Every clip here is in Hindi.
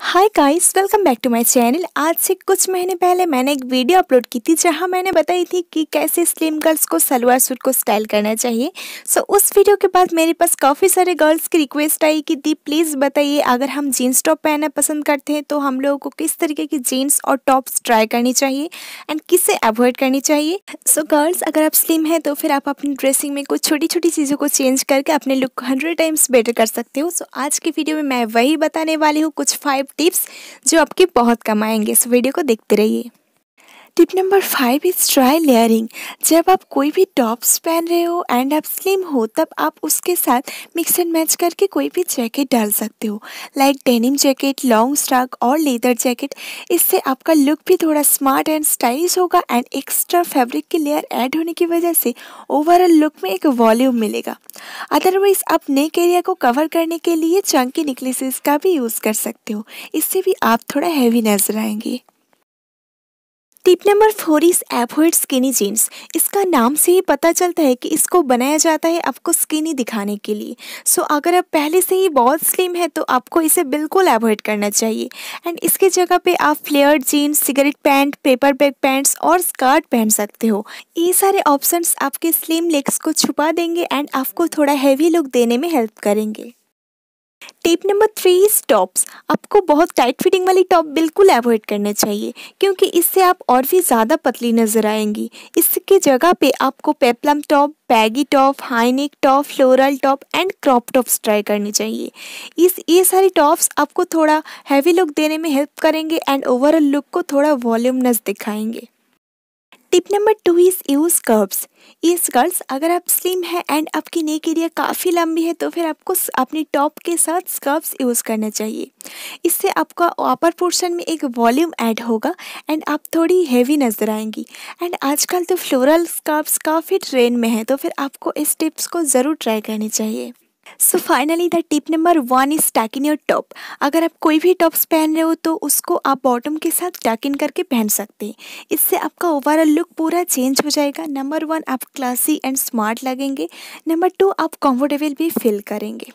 hi guys welcome back to my channel आज से कुछ महीने पहले मैंने एक वीडियो अपलोड की थी जहां मैंने बताई थी कि कैसे स्लिम गर्ल्स को सलवार सूट को स्टाइल करना चाहिए सो so, उस वीडियो के बाद मेरे पास काफ़ी सारे गर्ल्स की रिक्वेस्ट आई कि दी प्लीज़ बताइए अगर हम जीन्स टॉप पहनना पसंद करते हैं तो हम लोगों को किस तरीके की जीन्स और टॉप्स ट्राई करनी चाहिए एंड किससे अवॉइड करनी चाहिए सो so, गर्ल्स अगर आप स्लिम हैं तो फिर आप अपनी ड्रेसिंग में कुछ छोटी छोटी चीज़ों को चेंज करके अपने लुक हंड्रेड टाइम्स बेटर कर सकते हो सो so, आज की वीडियो में मैं वही बताने वाली हूँ कुछ फाइव फाइव टिप्स जो आपके बहुत काम आएंगे इस वीडियो को देखते रहिए tip number five is try layering जब आप कोई भी टॉप्स पहन रहे हो एंड आप स्लिम हो तब आप उसके साथ मिक्स एंड मैच करके कोई भी जैकेट डाल सकते हो like denim jacket long shrug और लेदर जैकेट इससे आपका लुक भी थोड़ा स्मार्ट एंड स्टाइलिश होगा एंड एक्स्ट्रा फैब्रिक की लेयर ऐड होने की वजह से ओवरऑल लुक में एक वॉल्यूम मिलेगा अदरवाइज आप नेक एरिया को कवर करने के लिए चंकी निकलेसेस का भी यूज़ कर सकते हो इससे भी आप थोड़ा हैवी नजर आएंगे tip number four is avoid skinny jeans इसका नाम से ही पता चलता है कि इसको बनाया जाता है आपको स्किनी दिखाने के लिए सो so, अगर आप पहले से ही बहुत स्लिम है तो आपको इसे बिल्कुल एवॉइड करना चाहिए एंड इसके जगह पे आप flared jeans cigarette pant paper bag pants और स्कर्ट पहन सकते हो ये सारे ऑप्शन आपके स्लिम लेग्स को छुपा देंगे एंड आपको थोड़ा हैवी लुक देने में हेल्प करेंगे tip number three is tops आपको बहुत टाइट फिटिंग वाली टॉप बिल्कुल अवॉइड करना चाहिए क्योंकि इससे आप और भी ज़्यादा पतली नज़र आएंगी इसके जगह पे आपको peplum top baggy top high neck top floral top and crop tops try करने चाहिए इस ये सारी टॉप्स आपको थोड़ा हैवी लुक देने में हेल्प करेंगे एंड ओवरऑल लुक को थोड़ा वॉल्यूमनस दिखाएंगे tip number two is use curves इस गर्ल्स अगर आप स्लिम हैं एंड आपकी नेक एरिया काफ़ी लंबी है तो फिर आपको अपनी टॉप के साथ स्कर्व्स यूज़ करने चाहिए इससे आपका अपर पोर्शन में एक वॉल्यूम ऐड होगा एंड आप थोड़ी हेवी नज़र आएंगी एंड आजकल तो फ्लोरल स्कर्व्स काफ़ी ट्रेंड में है तो फिर आपको इस टिप्स को ज़रूर ट्राई करनी चाहिए so finally the tip number one is tuck in your top अगर आप कोई भी टॉप्स पहन रहे हो तो उसको आप बॉटम के साथ टैक इन करके पहन सकते हैं इससे आपका ओवरऑल लुक पूरा चेंज हो जाएगा नंबर वन आप क्लासी एंड स्मार्ट लगेंगे नंबर टू आप कंफर्टेबल भी फील करेंगे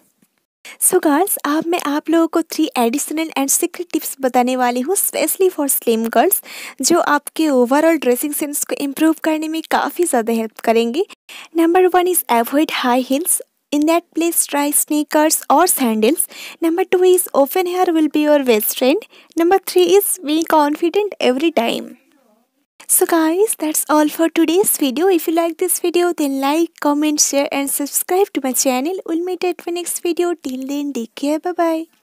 सो गर्ल्स अब मैं आप लोगों को three additional and secret tips बताने वाली हूँ स्पेशली फॉर स्लिम गर्ल्स जो आपके ओवरऑल ड्रेसिंग सेंस को इम्प्रूव करने में काफ़ी ज़्यादा हेल्प करेंगे number one is avoid high heels in that place try sneakers or sandals number 2 is open hair will be your best friend number 3 is be confident every time so guys that's all for today's video if you like this video then like comment share and subscribe to my channel we'll meet at for next video till then take care bye bye